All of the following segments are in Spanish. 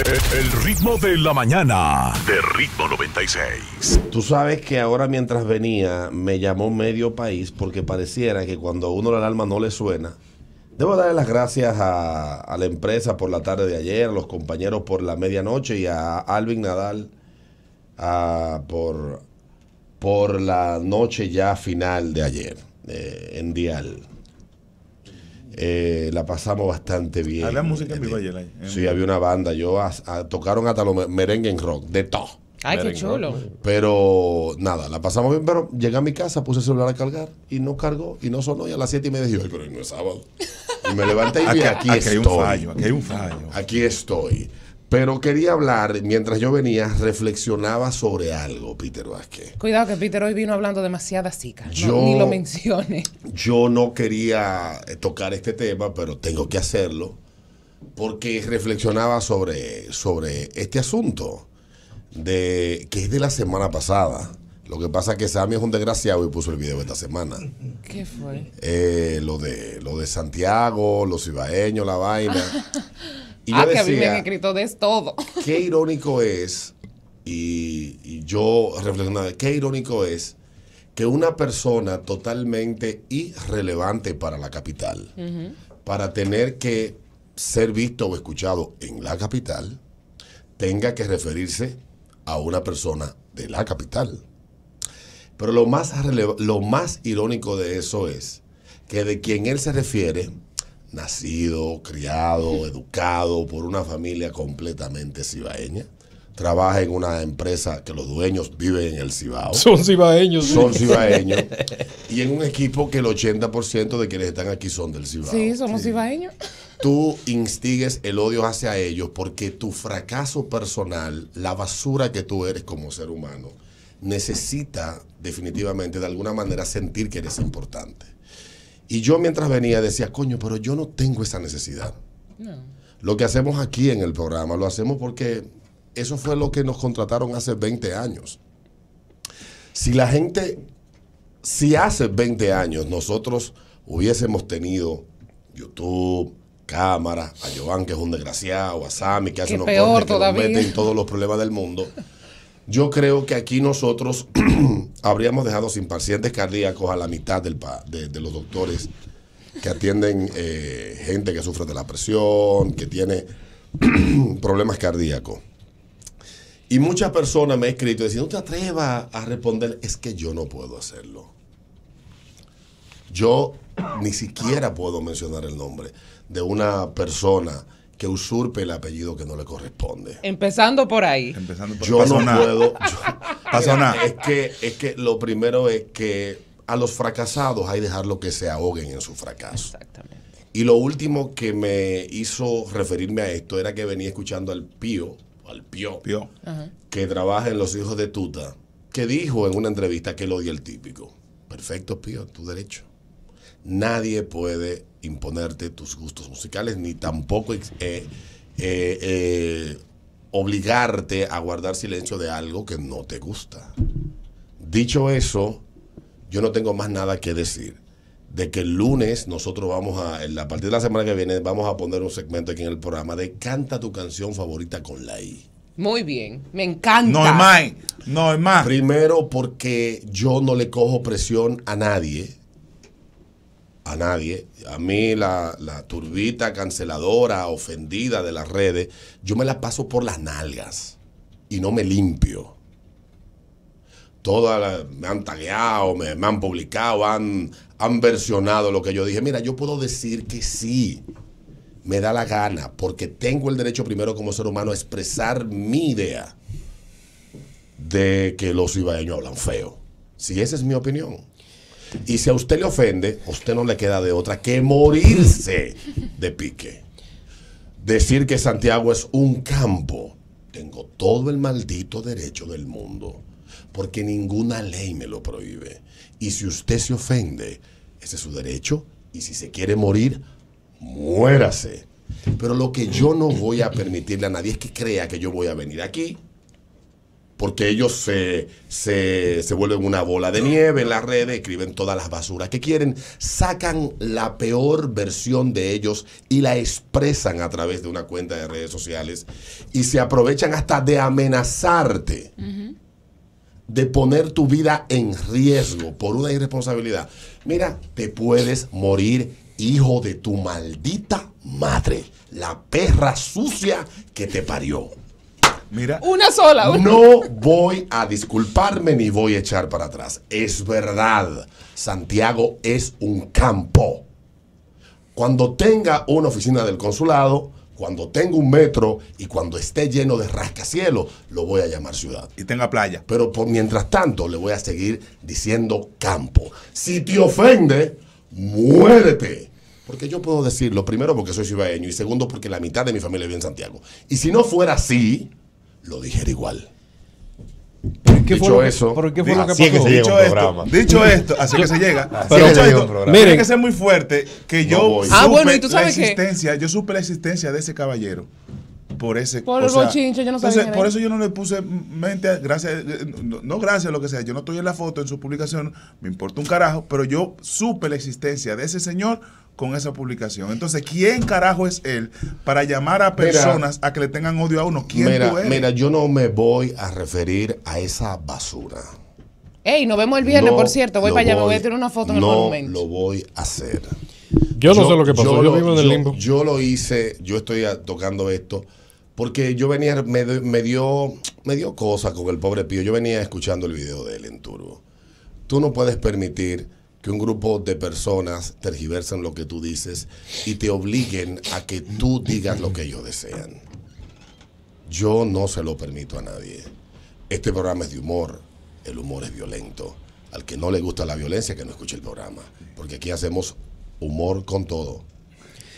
El ritmo de la mañana. De ritmo 96. Tú sabes que ahora mientras venía me llamó medio país porque pareciera que cuando uno la alarma no le suena. Debo darle las gracias a, la empresa por la tarde de ayer, a los compañeros por la medianoche y a Alvin Nadal ah, por, por la noche ya final de ayer eh, en Dial. Eh, la pasamos bastante bien. Había música en vivo ayer. sí, había una banda. Yo tocaron hasta los merengue en rock, de todo. Ay, qué chulo. Pero nada, la pasamos bien. Pero llegué a mi casa, puse el celular a cargar y no cargó y no sonó. Y a las 7 y me dije, ay, pero no es sábado. Y me levanté y aquí, estoy. Aquí estoy. Pero quería hablar, mientras yo venía, reflexionaba sobre algo, Peter Vázquez. Cuidado que Peter hoy vino hablando demasiada cica. ni lo mencione. Yo no quería eh, tocar este tema, pero tengo que hacerlo. Porque reflexionaba sobre, sobre este asunto de que es de la semana pasada. Lo que pasa es que Sammy es un desgraciado y puso el video esta semana. ¿Qué fue? Eh, lo, de, lo de Santiago, los ibaeños, la vaina. ah, que a escrito de todo. Qué irónico es, y, yo reflexionaba, qué irónico es que una persona totalmente irrelevante para la capital, para tener que ser visto o escuchado en la capital, tenga que referirse a una persona de la capital. Pero lo más, lo más irónico de eso es que de quien él se refiere nacido, criado, educado por una familia completamente cibaeña. Trabaja en una empresa que los dueños viven en el Cibao. Son cibaeños. Son cibaeños. y en un equipo que el 80% de quienes están aquí son del Cibao. Sí, somos cibaeños. Tú instigues el odio hacia ellos porque tu fracaso personal, la basura que tú eres como ser humano, necesita definitivamente de alguna manera sentir que eres importante. Y yo mientras venía decía, coño, pero yo no tengo esa necesidad. Lo que hacemos aquí en el programa lo hacemos porque eso fue lo que nos contrataron hace 20 años. Si la gente, si hace 20 años nosotros hubiésemos tenido YouTube, cámara, a Joan, que es un desgraciado, a Sammy, que hace unos peor que todos los problemas del mundo, yo creo que aquí nosotros habríamos dejado sin pacientes cardíacos a la mitad de, los doctores que atienden eh, gente que sufre de la presión, que tiene problemas cardíacos. Y muchas personas me han escrito diciendo, no te atrevas a responder, es que yo no puedo hacerlo. Yo ni siquiera puedo mencionar el nombre de una persona que usurpe el apellido que no le corresponde. Empezando por ahí. Empezando yo no puedo. nada. es que, es que lo primero es que a los fracasados hay dejarlo que se ahoguen en su fracaso. Exactamente. Y lo último que me hizo referirme a esto era que venía escuchando al Pío, al Pío, que trabaja en Los Hijos de Tuta, que dijo en una entrevista que él odia el típico. Perfecto, Pío, tu derecho nadie puede imponerte tus gustos musicales, ni tampoco eh, eh, eh, obligarte a guardar silencio de algo que no te gusta. Dicho eso, yo no tengo más nada que decir de que el lunes nosotros vamos a, a partir de la semana que viene, vamos a poner un segmento aquí en el programa de Canta tu canción favorita con la I. Muy bien, me encanta. No es más, no es más. Primero porque yo no le cojo presión a nadie a nadie. A mí la, turbita canceladora, ofendida de las redes, yo me la paso por las nalgas y no me limpio. Todas me han tagueado, me, han publicado, han, han versionado lo que yo dije. Mira, yo puedo decir que sí, me da la gana, porque tengo el derecho primero como ser humano a expresar mi idea de que los ibaeños hablan feo. Si esa es mi opinión. Y si a usted le ofende, a usted no le queda de otra que morirse de pique. Decir que Santiago es un campo, tengo todo el maldito derecho del mundo, porque ninguna ley me lo prohíbe. Y si usted se ofende, ese es su derecho, y si se quiere morir, muérase. Pero lo que yo no voy a permitirle a nadie es que crea que yo voy a venir aquí porque ellos se, vuelven una bola de nieve en las redes, escriben todas las basuras que quieren, sacan la peor versión de ellos y la expresan a través de una cuenta de redes sociales y se aprovechan hasta de amenazarte. de poner tu vida en riesgo por una irresponsabilidad. Mira, te puedes morir hijo de tu maldita madre, la perra sucia que te parió. Una sola. No voy a disculparme ni voy a echar para atrás. Es verdad. Santiago es un campo. Cuando tenga una oficina del consulado, cuando tenga un metro y cuando esté lleno de rascacielos, lo voy a llamar ciudad. Y tenga playa. Pero por mientras tanto, le voy a seguir diciendo campo. Si te ofende, muérete. Porque yo puedo decirlo, primero porque soy cibaeño y segundo porque la mitad de mi familia vive en Santiago. Y si no fuera así, lo dijera igual. ¿Qué dicho eso, qué fue lo que pasó? dicho, esto, dicho esto, así que se llega. Pero, dicho esto, tiene que ser muy fuerte que yo supe ah, bueno, ¿y tú sabes la existencia, yo supe la existencia de ese caballero por ese por, por eso yo no le puse mente gracias eh, no, no, gracias a lo que sea yo no estoy en la foto en su publicación me importa un carajo pero yo supe la existencia de ese señor con esa publicación. Entonces, ¿quién carajo es él para llamar a personas a que le tengan odio a uno? ¿Quién mira, Mira, yo no me voy a referir a esa basura. Ey, nos vemos el viernes, por cierto. Voy para allá, voy, me voy a tirar una foto en el monumento. Lo voy a hacer. Yo, no sé lo que pasó, yo, vivo en el limbo. Yo, lo hice, yo estoy tocando esto porque yo venía, me, dio, me dio cosa con el pobre Pío. Yo venía escuchando el video de él en Turbo. Tú no puedes permitir que un grupo de personas tergiversan lo que tú dices y te obliguen a que tú digas lo que ellos desean. Yo no se lo permito a nadie. Este programa es de humor, el humor es violento. Al que no le gusta la violencia, que no escuche el programa, porque aquí hacemos humor con todo,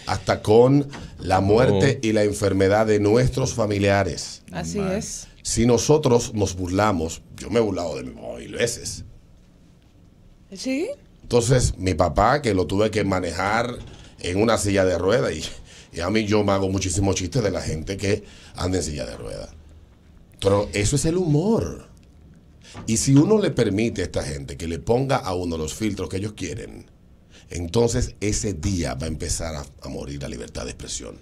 hasta con la muerte oh. y la enfermedad de nuestros familiares. Así es. Si nosotros nos burlamos, yo me he burlado de mi mamá mil veces. ¿Sí? Entonces, mi papá, que lo tuve que manejar en una silla de ruedas, y, a mí yo me hago muchísimos chistes de la gente que anda en silla de ruedas. Pero eso es el humor. Y si uno le permite a esta gente que le ponga a uno los filtros que ellos quieren, entonces ese día va a empezar a, a morir la libertad de expresión.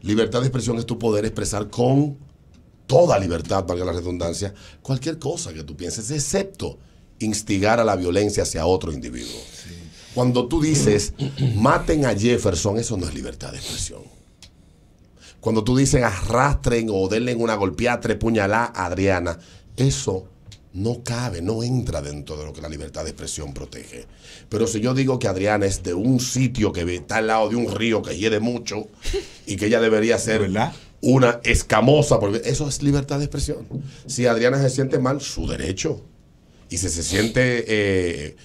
Libertad de expresión es tu poder expresar con toda libertad, valga la redundancia, cualquier cosa que tú pienses, excepto instigar a la violencia hacia otro individuo. Cuando tú dices, maten a Jefferson, eso no es libertad de expresión. Cuando tú dices, arrastren o denle una golpeada, tres a Adriana, eso no cabe, no entra dentro de lo que la libertad de expresión protege. Pero si yo digo que Adriana es de un sitio que está al lado de un río que hiede mucho y que ella debería ser una escamosa, eso es libertad de expresión. Si Adriana se siente mal, su derecho y si se siente eh,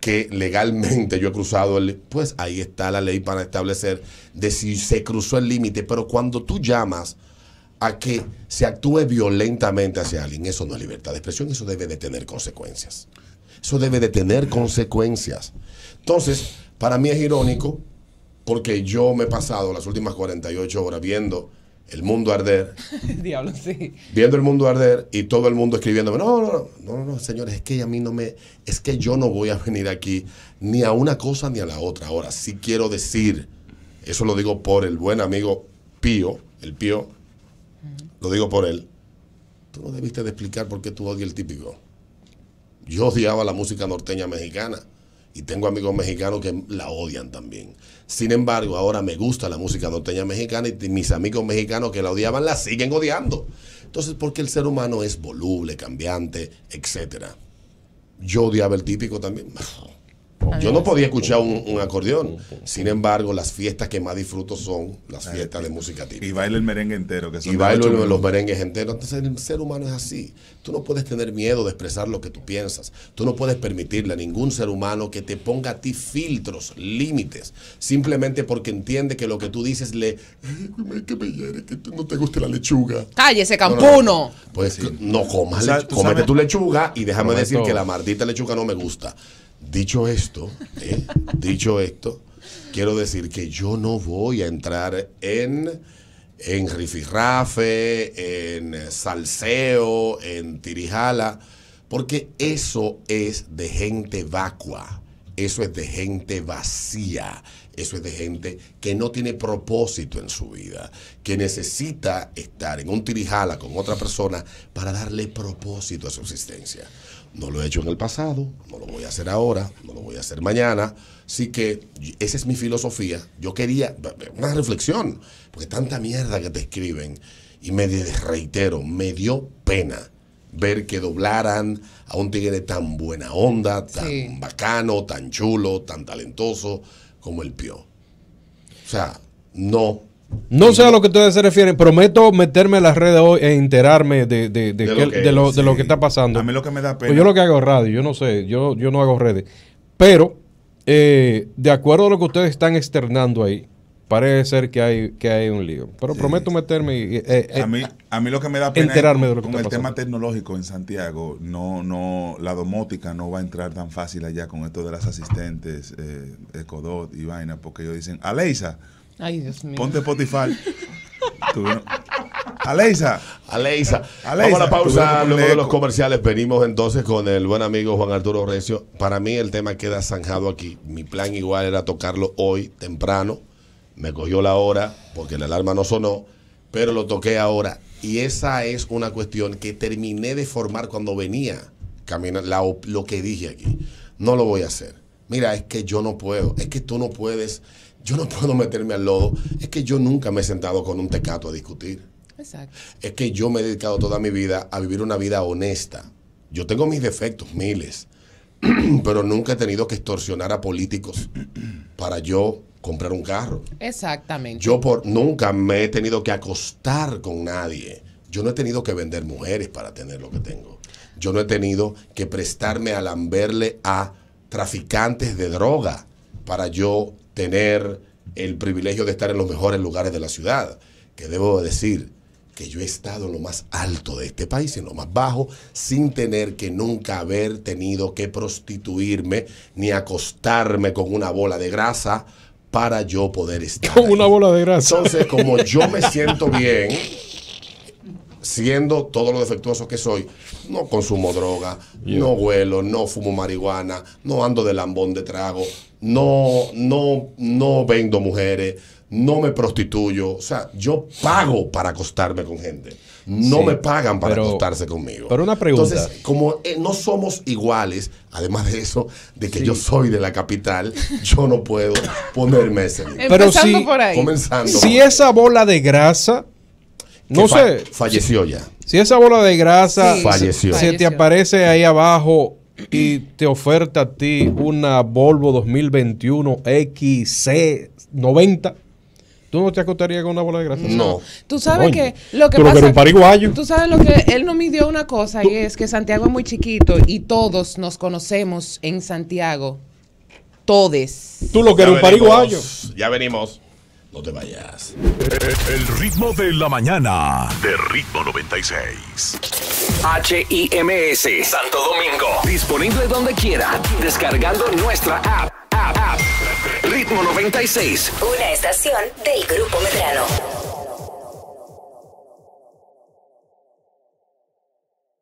que legalmente yo he cruzado el... Pues ahí está la ley para establecer de si se cruzó el límite, pero cuando tú llamas a que se actúe violentamente hacia alguien, eso no es libertad de expresión, eso debe de tener consecuencias. Eso debe de tener consecuencias. Entonces, para mí es irónico porque yo me he pasado las últimas 48 horas viendo el mundo arder. Diablo, sí. Viendo el mundo arder y todo el mundo escribiéndome, no, no, no, no, señores, es que a mí no me, es que yo no voy a venir aquí ni a una cosa ni a la otra. Ahora, sí quiero decir, eso lo digo por el buen amigo Pío, el Pío, lo digo por él, tú no debiste de explicar por qué tú odias el típico. Yo odiaba la música norteña mexicana y tengo amigos mexicanos que la odian también. Sin embargo, ahora me gusta la música norteña mexicana y mis amigos mexicanos que la odiaban la siguen odiando. Entonces, porque el ser humano es voluble, cambiante, etcétera. Yo odiaba el típico también. Yo no podía escuchar un, acordeón. Sin embargo, las fiestas que más disfruto son las fiestas de música típica. Y baila el merengue entero. Que y bailo los, merengues enteros. Entonces, el ser humano es así. Tú no puedes tener miedo de expresar lo que tú piensas. Tú no puedes permitirle a ningún ser humano que te ponga a ti filtros, límites, simplemente porque entiende que lo que tú dices le. que me hiere, que no te guste la lechuga. ¡Cállese, campuno! No, Pues no comas, tú, tu lechuga y déjame decir que la maldita lechuga no me gusta. Dicho esto, ¿eh? dicho esto, quiero decir que yo no voy a entrar en, en rifirrafe, en salseo, en tirijala, porque eso es de gente vacua, eso es de gente vacía, eso es de gente que no tiene propósito en su vida, que necesita estar en un tirijala con otra persona para darle propósito a su existencia. No lo he hecho en el pasado, no lo voy a hacer ahora, no lo voy a hacer mañana. Así que esa es mi filosofía. Yo quería una reflexión, porque tanta mierda que te escriben. Y me reitero, me dio pena ver que doblaran a un tigre tan buena onda, tan bacano, tan chulo, tan talentoso como el Pio. O sea, no no sé a lo que ustedes se refieren. Prometo meterme en las redes hoy e enterarme de, lo, que, está pasando. A mí lo que me da pues pena. yo lo que hago es radio, yo no sé, yo, yo no hago redes. Pero, eh, de acuerdo a lo que ustedes están externando ahí, parece ser que hay, que hay un lío. Pero prometo meterme y, eh, eh, a, mí, a mí lo que me da pena enterarme de lo que con el tema tecnológico en Santiago, no, no, la domótica no va a entrar tan fácil allá con esto de las asistentes, Ecodot y vaina, porque ellos dicen, Aleisa Ay, Dios Ponte Spotify. Aleisa. Aleisa. Vamos a la pausa. Luego de los comerciales venimos entonces con el buen amigo Juan Arturo Recio. Para mí el tema queda zanjado aquí. Mi plan igual era tocarlo hoy temprano. Me cogió la hora porque la alarma no sonó, pero lo toqué ahora. Y esa es una cuestión que terminé de formar cuando venía Camina lo que dije aquí. No lo voy a hacer. Mira, es que yo no puedo. Es que tú no puedes yo no puedo meterme al lodo. Es que yo nunca me he sentado con un tecato a discutir. Exacto. Es que yo me he dedicado toda mi vida a vivir una vida honesta. Yo tengo mis defectos, miles, pero nunca he tenido que extorsionar a políticos para yo comprar un carro. Exactamente. Yo por nunca me he tenido que acostar con nadie. Yo no he tenido que vender mujeres para tener lo que tengo. Yo no he tenido que prestarme a lamberle a traficantes de droga para yo tener el privilegio de estar en los mejores lugares de la ciudad, que debo decir que yo he estado en lo más alto de este país, en lo más bajo, sin tener que nunca haber tenido que prostituirme ni acostarme con una bola de grasa para yo poder estar. Con una bola de grasa. Entonces, como yo me siento bien, siendo todo lo defectuoso que soy, no consumo droga, no huelo, no fumo marihuana, no ando de lambón de trago, no, no, no vendo mujeres, no me prostituyo. O sea, yo pago para acostarme con gente. No me pagan para acostarse conmigo. Pero una pregunta. Entonces, como eh, no somos iguales, además de eso, de que yo soy de la capital, yo no puedo ponerme ese Pero si, por Si esa bola de grasa no sé. falleció ya. Si esa bola de grasa falleció. se te aparece ahí abajo y te oferta a ti una Volvo 2021 XC90, ¿Tú no te acostarías con una bola de grasa? No. Tú sabes que lo que Pero pasa... un pariguayo. Tú sabes lo que... Él nos midió una cosa y es que Santiago es muy chiquito y todos nos conocemos en Santiago. Todes. Tú lo que eres un pariguayo. Ya venimos. No te vayas. El ritmo de la mañana. De ritmo 96. HIMS Santo Domingo. Disponible donde quiera. Descargando nuestra app. app, Ritmo 96. Una estación del Grupo Medrano.